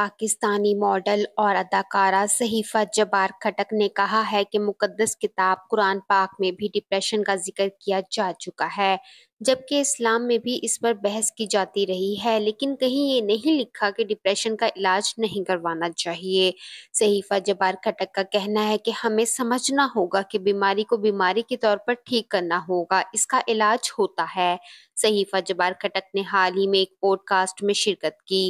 Pakistani model और अदाकारा सहीफा जबार खटक ने कहा है कि मुकद्दस किताब कुरान पाक में भी डिप्रेशन का जिक्र किया जा चुका है जबकि इस्लाम में भी इस पर बहस की जाती रही है लेकिन कहीं ये नहीं लिखा कि डिप्रेशन का इलाज नहीं करवाना चाहिए सहीफा जबार खटक का कहना है कि हमें समझना होगा कि बीमारी को बीमारी के तौर पर ठीक करना होगा इसका इलाज होता है सहीफा जबार खटक ने हाल ही में एक पॉडकास्ट में शिरकत की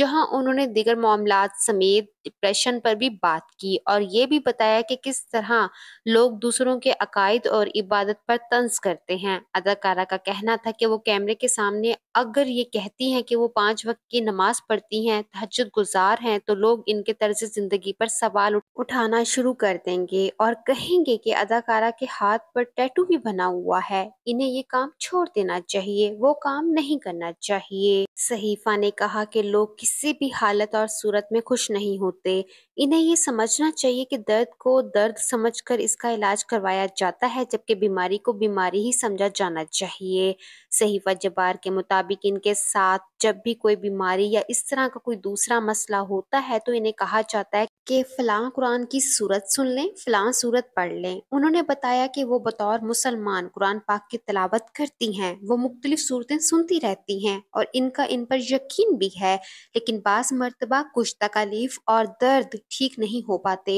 जहां उन्होंने दिगर मामला समेत डिप्रेशन पर भी बात की और ये भी बताया कि किस तरह लोग दूसरों के अकायद और इबादत पर तंज करते हैं अदाकारा का कहना था कि वो कैमरे के सामने अगर ये कहती हैं कि वो पांच वक्त की नमाज पढ़ती हैं तहजद गुजार हैं तो लोग इनके तर्ज ज़िंदगी पर सवाल उठाना शुरू कर देंगे और कहेंगे कि अदाकारा के हाथ पर टैटू भी बना हुआ है इन्हें ये काम छोड़ देना चाहिए वो काम नहीं करना चाहिए सहीफा ने कहा कि लोग किसी भी हालत और सूरत में खुश नहीं हो होते इन्हें ये समझना चाहिए कि दर्द को दर्द समझकर इसका इलाज करवाया जाता है जबकि बीमारी को बीमारी ही समझा जाना चाहिए सही वजबार के मुताबिक इनके साथ जब भी कोई बीमारी या इस तरह का कोई दूसरा मसला होता है तो इन्हें कहा जाता है कि फलां कुरान की सूरत सुन लें फलां सूरत पढ़ लें उन्होंने बताया कि वो बतौर मुसलमान कुरान पाक की तलावत करती हैं वो मुख्तलिफ सूरतें सुनती रहती हैं और इनका इन पर यकीन भी है लेकिन बास मरतबा कुछ तकालीफ और दर्द ठीक नहीं हो पाते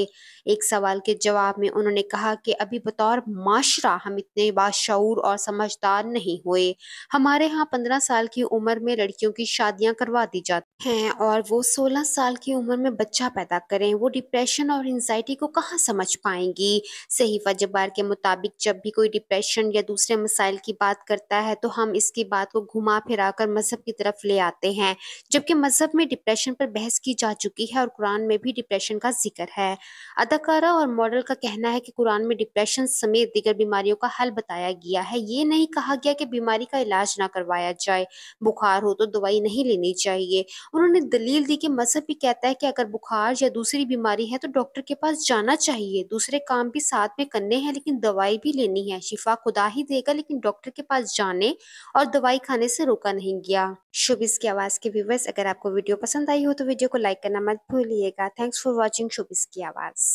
एक सवाल के जवाब में उन्होंने कहा कि अभी बतौर माशरा हम इतने बाशूर और समझदार नहीं हुए हमारे यहाँ पंद्रह साल की उम्र में लड़कियों की शादियाँ करवा दी जाती हैं और वो सोलह साल की उम्र में बच्चा पैदा करें वो डिप्रेशन और एनजाइटी को कहाँ समझ पाएंगी सही वजबार के मुताबिक जब भी कोई डिप्रेशन या दूसरे मसाइल की बात करता है तो हम इसकी बात को घुमा फिरा कर मजहब की तरफ ले आते हैं जबकि मजहब में डिप्रेशन पर बहस की जा चुकी है और कुरान में भी डिप्रेशन डिप्रेशन का जिक्र है अदाकारा और मॉडल का कहना है कि कुरान में डिप्रेशन समेत दीगर बीमारियों का हल बताया गया है ये नहीं कहा गया कि बीमारी का इलाज ना करवाया जाए बुखार हो तो दवाई नहीं लेनी चाहिए उन्होंने दलील दी कि मजहब भी कहता है कि अगर बुखार या दूसरी बीमारी है तो डॉक्टर के पास जाना चाहिए दूसरे काम भी साथ में करने हैं लेकिन दवाई भी लेनी है शिफा खुदा ही देगा लेकिन डॉक्टर के पास जाने और दवाई खाने से रोका नहीं गया शुभिस की आवाज़ के व्यूवर्स अगर आपको वीडियो पसंद आई हो तो वीडियो को लाइक करना मत भूलिएगा थैंक्स फॉर वॉचिंग शोबिस की आवाज़